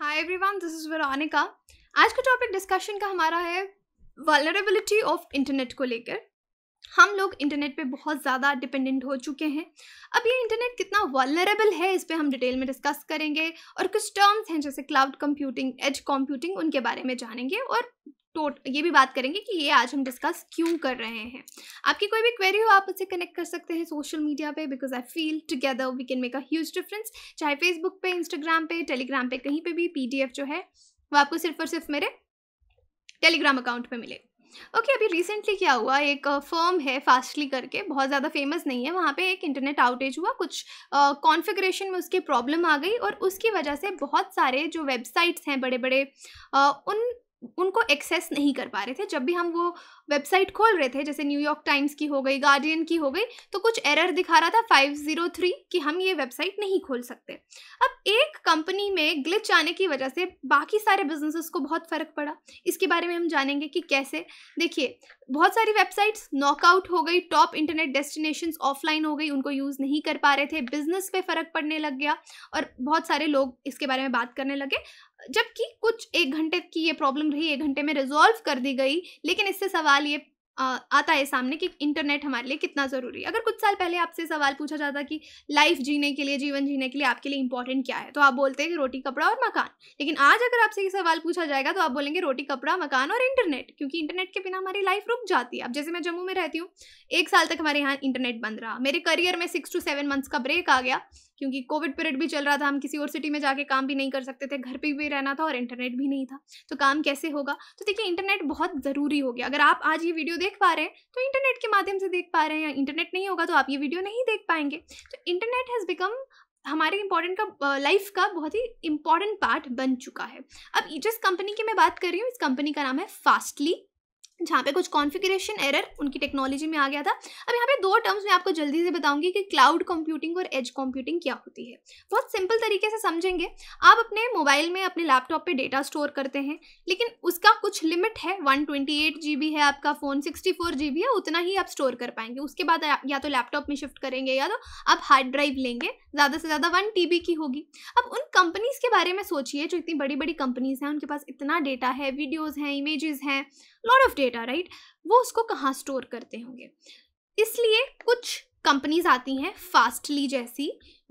Hi everyone this is Veronica आज का topic discussion का हमारा है वालरेबिलिटी ऑफ इंटरनेट को लेकर हम लोग इंटरनेट पे बहुत ज़्यादा डिपेंडेंट हो चुके हैं अब ये इंटरनेट कितना वॉलरेबल है इस पर हम डिटेल में डिस्कस करेंगे और कुछ टर्म्स हैं जैसे क्लाउड कंप्यूटिंग एज कंप्यूटिंग उनके बारे में जानेंगे और टोट ये भी बात करेंगे कि ये आज हम डिस्कस क्यों कर रहे हैं आपकी कोई भी क्वेरी हो आप उसे कनेक्ट कर सकते हैं सोशल मीडिया पे because I feel together we can make a huge difference चाहे फेसबुक पे इंस्टाग्राम पे टेलीग्राम पे कहीं पे भी पीडीएफ जो है वो आपको सिर्फ और सिर्फ मेरे टेलीग्राम अकाउंट पे मिले ओके okay, अभी रिसेंटली क्या हुआ एक फर्म है फास्टली करके बहुत ज़्यादा फेमस नहीं है वहाँ पे एक इंटरनेट आउटेज हुआ कुछ कॉन्फ़िगरेशन में उसकी प्रॉब्लम आ गई और उसकी वजह से बहुत सारे जो वेबसाइट्स हैं बड़े बड़े आ, उन उनको एक्सेस नहीं कर पा रहे थे जब भी हम वो वेबसाइट खोल रहे थे जैसे न्यूयॉर्क टाइम्स की हो गई गार्डियन की हो गई तो कुछ एरर दिखा रहा था 503 कि हम ये वेबसाइट नहीं खोल सकते अब एक कंपनी में ग्लिच आने की वजह से बाकी सारे बिजनेसेस को बहुत फ़र्क पड़ा इसके बारे में हम जानेंगे कि कैसे देखिए बहुत सारी वेबसाइट्स नॉकआउट हो गई टॉप इंटरनेट डेस्टिनेशन ऑफलाइन हो गई उनको यूज़ नहीं कर पा रहे थे बिजनेस पर फ़र्क पड़ने लग गया और बहुत सारे लोग इसके बारे में बात करने लगे जबकि कुछ एक घंटे की ये प्रॉब्लम रही एक घंटे में रिजॉल्व कर दी गई लेकिन इससे सवाल ये आता है सामने कि इंटरनेट हमारे लिए कितना ज़रूरी है अगर कुछ साल पहले आपसे सवाल पूछा जाता कि लाइफ जीने के लिए जीवन जीने के लिए आपके लिए इंपॉर्टेंट क्या है तो आप बोलते हैं कि रोटी कपड़ा और मकान लेकिन आज अगर आपसे ये सवाल पूछा जाएगा तो आप बोलेंगे रोटी कपड़ा मकान और इंटरनेट क्योंकि इंटरनेट के बिना हमारी लाइफ रुक जाती है अब जैसे मैं जम्मू में रहती हूँ एक साल तक हमारे यहाँ इंटरनेट बंद रहा मेरे करियर में सिक्स टू सेवन मंथ्स का ब्रेक आ गया क्योंकि कोविड पीरियड भी चल रहा था हम किसी और सिटी में जाके काम भी नहीं कर सकते थे घर पे भी रहना था और इंटरनेट भी नहीं था तो काम कैसे होगा तो देखिए इंटरनेट बहुत ज़रूरी हो गया अगर आप आज ये वीडियो देख पा रहे हैं तो इंटरनेट के माध्यम से देख पा रहे हैं या इंटरनेट नहीं होगा तो आप ये वीडियो नहीं देख पाएंगे तो इंटरनेट हैज़ बिकम हमारे इंपॉर्टेंट का लाइफ का बहुत ही इम्पॉर्टेंट पार्ट बन चुका है अब जिस कंपनी की मैं बात कर रही हूँ इस कंपनी का नाम है फास्टली जहाँ पे कुछ कॉन्फ़िगरेशन एरर उनकी टेक्नोलॉजी में आ गया था अब यहाँ पे दो टर्म्स मैं आपको जल्दी से बताऊंगी कि क्लाउड कंप्यूटिंग और एज कंप्यूटिंग क्या होती है बहुत सिंपल तरीके से समझेंगे आप अपने मोबाइल में अपने लैपटॉप पे डेटा स्टोर करते हैं लेकिन उसका कुछ लिमिट है वन ट्वेंटी है आपका फ़ोन सिक्सटी है उतना ही आप स्टोर कर पाएंगे उसके बाद या तो लैपटॉप में शिफ्ट करेंगे या तो आप हार्ड ड्राइव लेंगे ज़्यादा से ज़्यादा वन टी की होगी अब उन कंपनीज़ के बारे में सोचिए जो इतनी बड़ी बड़ी कंपनीज़ हैं उनके पास इतना डेटा है वीडियोज़ हैं इमेज़ हैं लॉट ऑफ डेटा राइट वो उसको कहाँ स्टोर करते होंगे इसलिए कुछ कंपनीज आती हैं फास्टली जैसी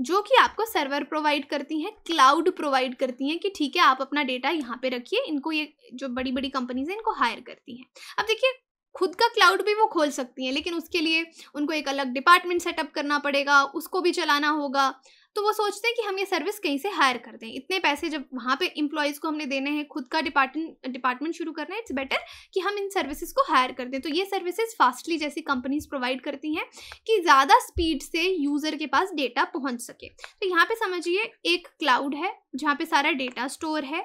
जो कि आपको सर्वर प्रोवाइड करती हैं क्लाउड प्रोवाइड करती हैं कि ठीक है आप अपना डेटा यहाँ पे रखिए इनको ये जो बड़ी बड़ी कंपनीज हैं इनको हायर करती हैं अब देखिए खुद का क्लाउड भी वो खोल सकती हैं लेकिन उसके लिए उनको एक अलग डिपार्टमेंट सेटअप करना पड़ेगा उसको भी चलाना होगा तो वो सोचते हैं कि हम ये सर्विस कहीं से हायर कर दें इतने पैसे जब वहाँ पे इम्प्लॉयज़ को हमने देने हैं खुद का डिपार्टमेंट डिपार्टमेंट शुरू करना है इट्स बेटर कि हम इन सर्विसेज को हायर कर दें तो ये सर्विसेज फास्टली जैसी कंपनीज प्रोवाइड करती हैं कि ज़्यादा स्पीड से यूज़र के पास डेटा पहुँच सके तो यहाँ पर समझिए एक क्लाउड है जहाँ पे सारा डेटा स्टोर है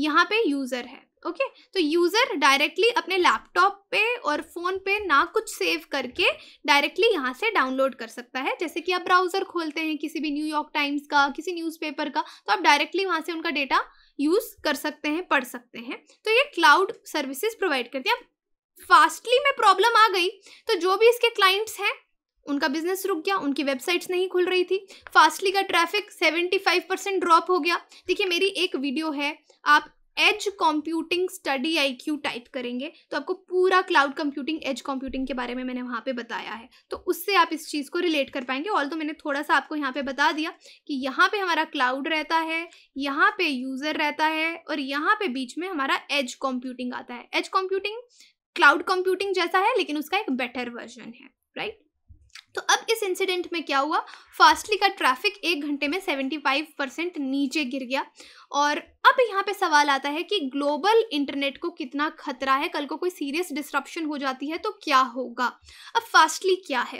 यहाँ पे यूज़र है ओके okay? तो यूज़र डायरेक्टली अपने लैपटॉप पे और फ़ोन पे ना कुछ सेव करके डायरेक्टली यहाँ से डाउनलोड कर सकता है जैसे कि आप ब्राउज़र खोलते हैं किसी भी न्यूयॉर्क टाइम्स का किसी न्यूज़पेपर का तो आप डायरेक्टली वहाँ से उनका डेटा यूज़ कर सकते हैं पढ़ सकते हैं तो ये क्लाउड सर्विसेज प्रोवाइड करती है अब फास्टली में प्रॉब्लम आ गई तो जो भी इसके क्लाइंट्स हैं उनका बिजनेस रुक गया उनकी वेबसाइट्स नहीं खुल रही थी फास्टली का ट्रैफिक 75 परसेंट ड्रॉप हो गया देखिए मेरी एक वीडियो है आप edge computing study IQ type करेंगे तो आपको पूरा क्लाउड कंप्यूटिंग एज कंप्यूटिंग के बारे में मैंने वहाँ पे बताया है तो उससे आप इस चीज़ को रिलेट कर पाएंगे ऑल तो मैंने थोड़ा सा आपको यहाँ पे बता दिया कि यहाँ पे हमारा क्लाउड रहता है यहाँ पे यूज़र रहता है और यहाँ पे बीच में हमारा एज कॉम्प्यूटिंग आता है एज कॉम्प्यूटिंग क्लाउड कंप्यूटिंग जैसा है लेकिन उसका एक बेटर वर्जन है राइट तो अब इस इंसिडेंट में क्या हुआ फास्टली का ट्रैफिक एक घंटे में 75 परसेंट नीचे गिर गया और अब यहाँ पे सवाल आता है कि ग्लोबल इंटरनेट को कितना खतरा है कल को कोई सीरियस डिस्ट्रप्शन हो जाती है तो क्या होगा अब फास्टली क्या है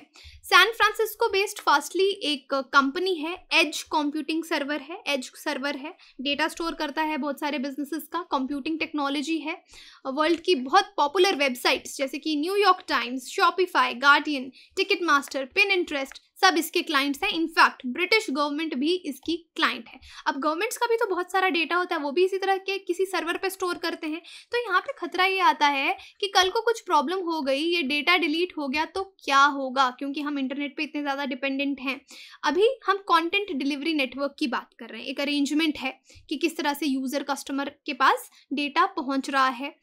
सैन फ्रांसिस्को बेस्ड फास्टली एक कंपनी है एज कंप्यूटिंग सर्वर है एज सर्वर है डेटा स्टोर करता है बहुत सारे बिजनेसेस का कंप्यूटिंग टेक्नोलॉजी है वर्ल्ड की बहुत पॉपुलर वेबसाइट्स जैसे कि New York Times Shopify Guardian Ticketmaster Pinterest सब इसके क्लाइंट्स हैं इनफैक्ट ब्रिटिश गवर्नमेंट भी इसकी क्लाइंट है अब गवर्नमेंट्स का भी तो बहुत सारा डेटा होता है वो भी इसी तरह के किसी सर्वर पर स्टोर करते हैं तो यहाँ पे खतरा ये आता है कि कल को कुछ प्रॉब्लम हो गई ये डेटा डिलीट हो गया तो क्या होगा क्योंकि हम इंटरनेट पर इतने ज़्यादा डिपेंडेंट हैं अभी हम कॉन्टेंट डिलीवरी नेटवर्क की बात कर रहे हैं एक अरेंजमेंट है कि किस तरह से यूज़र कस्टमर के पास डेटा पहुँच रहा है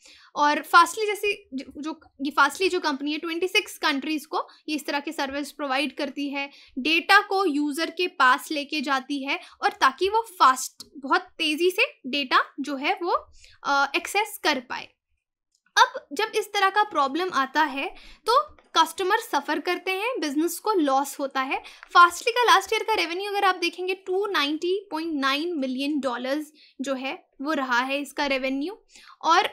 और फास्टली जैसी जो ये फास्टली जो कंपनी है ट्वेंटी सिक्स कंट्रीज़ को ये इस तरह के सर्विस प्रोवाइड करती है है डेटा को यूज़र के पास लेके जाती है और ताकि वो फास्ट बहुत तेज़ी से डेटा जो है वो एक्सेस कर पाए अब जब इस तरह का प्रॉब्लम आता है तो कस्टमर सफ़र करते हैं बिजनेस को लॉस होता है फास्टली का लास्ट ईयर का रेवेन्यू अगर आप देखेंगे 290.9 मिलियन डॉलर्स जो है वो रहा है इसका रेवेन्यू और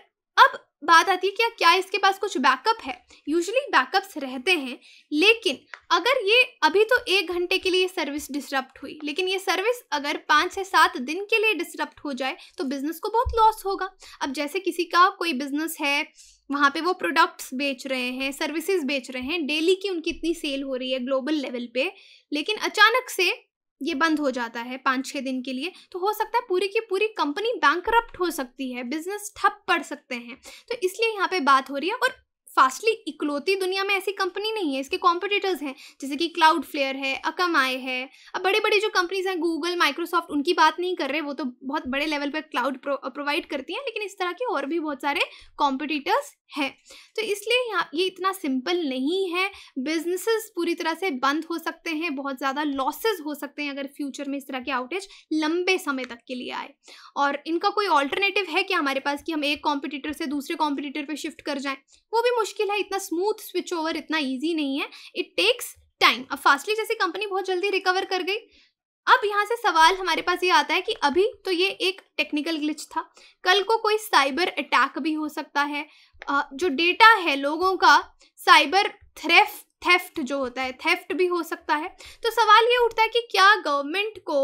अब बात आती है कि क्या इसके पास कुछ बैकअप है यूजली बैकअप्स रहते हैं लेकिन अगर ये अभी तो एक घंटे के लिए सर्विस डिसरप्ट हुई लेकिन ये सर्विस अगर पाँच से सात दिन के लिए डिसरप्ट हो जाए तो बिज़नेस को बहुत लॉस होगा अब जैसे किसी का कोई बिज़नेस है वहाँ पे वो प्रोडक्ट्स बेच रहे हैं सर्विसेज बेच रहे हैं डेली की उनकी इतनी सेल हो रही है ग्लोबल लेवल पे लेकिन अचानक से ये बंद हो जाता है पाँच छः दिन के लिए तो हो सकता है पूरी की पूरी कंपनी बैंक हो सकती है बिजनेस ठप पड़ सकते हैं तो इसलिए यहाँ पे बात हो रही है और फास्टली इकलौती दुनिया में ऐसी कंपनी नहीं है इसके कॉम्पिटिटर्स हैं जैसे कि क्लाउड फ्लेयर है अकम आई है अब बड़े बड़ी जो कंपनीज हैं गूगल माइक्रोसॉफ्ट उनकी बात नहीं कर रहे वो तो बहुत बड़े लेवल पर क्लाउड प्रोवाइड करती हैं लेकिन इस तरह के और भी बहुत सारे कॉम्पिटिटर्स हैं तो इसलिए यहाँ ये इतना सिंपल नहीं है बिजनेसेस पूरी तरह से बंद हो सकते हैं बहुत ज़्यादा लॉसेज हो सकते हैं अगर फ्यूचर में इस तरह के आउटेज लंबे समय तक के लिए आए और इनका कोई ऑल्टरनेटिव है कि हमारे पास कि हम एक कॉम्पिटिटर से दूसरे कॉम्पिटिटर पर शिफ्ट कर जाएँ वो भी मुश्किल है इतना स्मूथ स्विच ओवर इतना ईजी नहीं है इट टेक्स टाइम अब फास्टली जैसी कंपनी बहुत जल्दी रिकवर कर गई अब यहाँ से सवाल हमारे पास ये आता है कि अभी तो ये एक टेक्निकल ग्लिच था कल को कोई साइबर अटैक भी हो सकता है जो डेटा है लोगों का साइबर थ्रेफ थेफ्ट जो होता है थेफ्ट भी हो सकता है तो सवाल ये उठता है कि क्या गवर्नमेंट को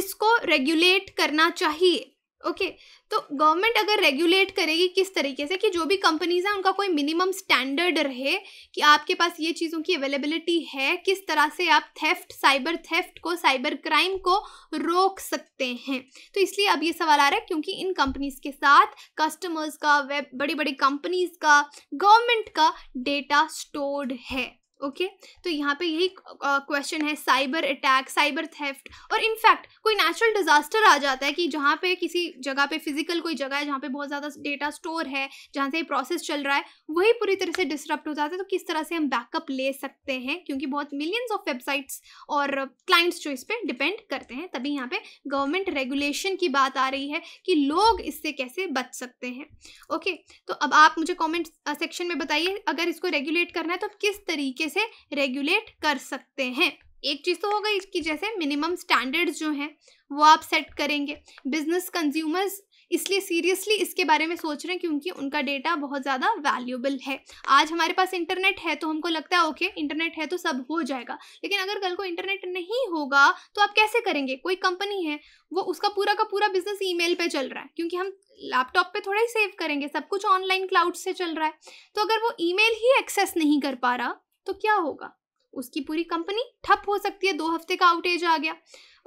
इसको रेगुलेट करना चाहिए ओके okay, तो गवर्नमेंट अगर रेगुलेट करेगी किस तरीके से कि जो भी कंपनीज हैं उनका कोई मिनिमम स्टैंडर्ड रहे कि आपके पास ये चीज़ों की अवेलेबिलिटी है किस तरह से आप थेफ्ट साइबर थेफ्ट को साइबर क्राइम को रोक सकते हैं तो इसलिए अब ये सवाल आ रहा है क्योंकि इन कंपनीज के साथ कस्टमर्स का वेब बड़ी बड़ी कंपनीज का गवर्नमेंट का डेटा स्टोर्ड है ओके okay? तो यहाँ पे यही क्वेश्चन है साइबर अटैक साइबर थेफ्ट और इनफैक्ट कोई नेचुरल डिजास्टर आ जाता है कि जहाँ पे किसी जगह पे फिजिकल कोई जगह है जहाँ पे बहुत ज़्यादा डेटा स्टोर है जहाँ से प्रोसेस चल रहा है वही पूरी तरह से डिस्टर्ब हो जाता है तो किस तरह से हम बैकअप ले सकते हैं क्योंकि बहुत मिलियंस ऑफ वेबसाइट्स और क्लाइंट्स जो इस पर डिपेंड करते हैं तभी यहाँ पे गवर्नमेंट रेगुलेशन की बात आ रही है कि लोग इससे कैसे बच सकते हैं ओके okay? तो अब आप मुझे कॉमेंट सेक्शन में बताइए अगर इसको रेगुलेट करना है तो किस तरीके तरीके से रेगुलेट कर सकते हैं एक चीज़ तो हो गई कि जैसे मिनिमम स्टैंडर्ड्स जो हैं वो आप सेट करेंगे बिजनेस कंज्यूमर्स इसलिए सीरियसली इसके बारे में सोच रहे हैं क्योंकि उनका डेटा बहुत ज़्यादा वैल्यूबल है आज हमारे पास इंटरनेट है तो हमको लगता है ओके इंटरनेट है तो सब हो जाएगा लेकिन अगर कल को इंटरनेट नहीं होगा तो आप कैसे करेंगे कोई कंपनी है वो उसका पूरा का पूरा बिजनेस ई मेल चल रहा है क्योंकि हम लैपटॉप पर थोड़ा ही सेव करेंगे सब कुछ ऑनलाइन क्लाउड से चल रहा है तो अगर वो ई ही एक्सेस नहीं कर पा रहा तो क्या होगा उसकी पूरी कंपनी ठप हो सकती है दो हफ्ते का आउटेज आ गया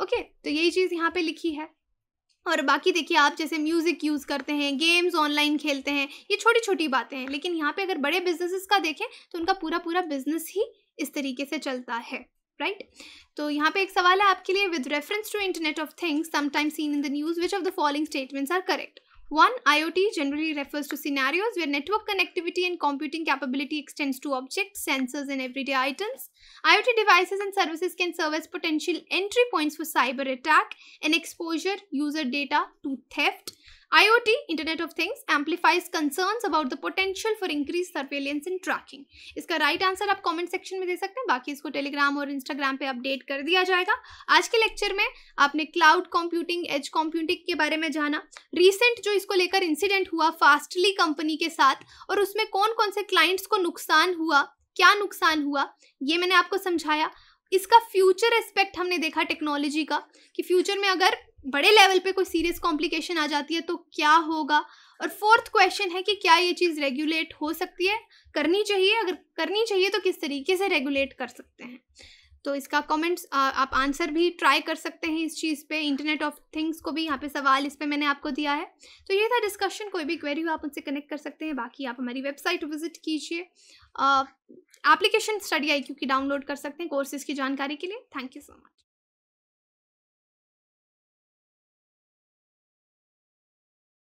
ओके तो यही चीज़ यहाँ पे लिखी है और बाकी देखिए आप जैसे म्यूज़िक यूज़ करते हैं गेम्स ऑनलाइन खेलते हैं ये छोटी छोटी बातें हैं लेकिन यहाँ पे अगर बड़े बिजनेसेस का देखें तो उनका पूरा पूरा बिजनेस ही इस तरीके से चलता है राइट तो यहाँ पे एक सवाल है आपके लिए with reference to internet of things sometime seen in the news which of the following statements are correct One, IoT generally refers to scenarios where network connectivity and computing capability extends to objects, sensors, and everyday items. IoT devices and services can serve as potential entry points for cyber attack and exposure user data to theft. IoT, Internet of Things, amplifies concerns about the potential for increased surveillance and tracking. इसका right right answer आप comment section में दे सकते हैं बाकी इसको Telegram और Instagram पे अपडेट कर दिया जाएगा आज के लेक्चर में आपने क्लाउड कंप्यूटिंग एज कंप्यूटिंग के बारे में जाना रिसेंट जो इसको लेकर इंसिडेंट हुआ फास्टली कंपनी के साथ और उसमें कौन कौन से क्लाइंट्स को नुकसान हुआ क्या नुकसान हुआ ये मैंने आपको समझाया इसका फ्यूचर एस्पेक्ट हमने देखा टेक्नोलॉजी का कि फ्यूचर में अगर बड़े लेवल पे कोई सीरियस कॉम्प्लिकेशन आ जाती है तो क्या होगा और फोर्थ क्वेश्चन है कि क्या ये चीज़ रेगुलेट हो सकती है करनी चाहिए अगर करनी चाहिए तो किस तरीके से रेगुलेट कर सकते हैं तो इसका कमेंट्स आप आंसर भी ट्राई कर सकते हैं इस चीज़ पे इंटरनेट ऑफ थिंग्स को भी यहाँ पे सवाल इस पे मैंने आपको दिया है तो ये था डिस्कशन कोई भी क्वेरी हो आप उनसे कनेक्ट कर सकते हैं बाकी आप हमारी वेबसाइट विजिट कीजिए एप्लीकेशन स्टडी आई क्यू की डाउनलोड कर सकते हैं कोर्सेज की जानकारी के लिए थैंक यू सो मच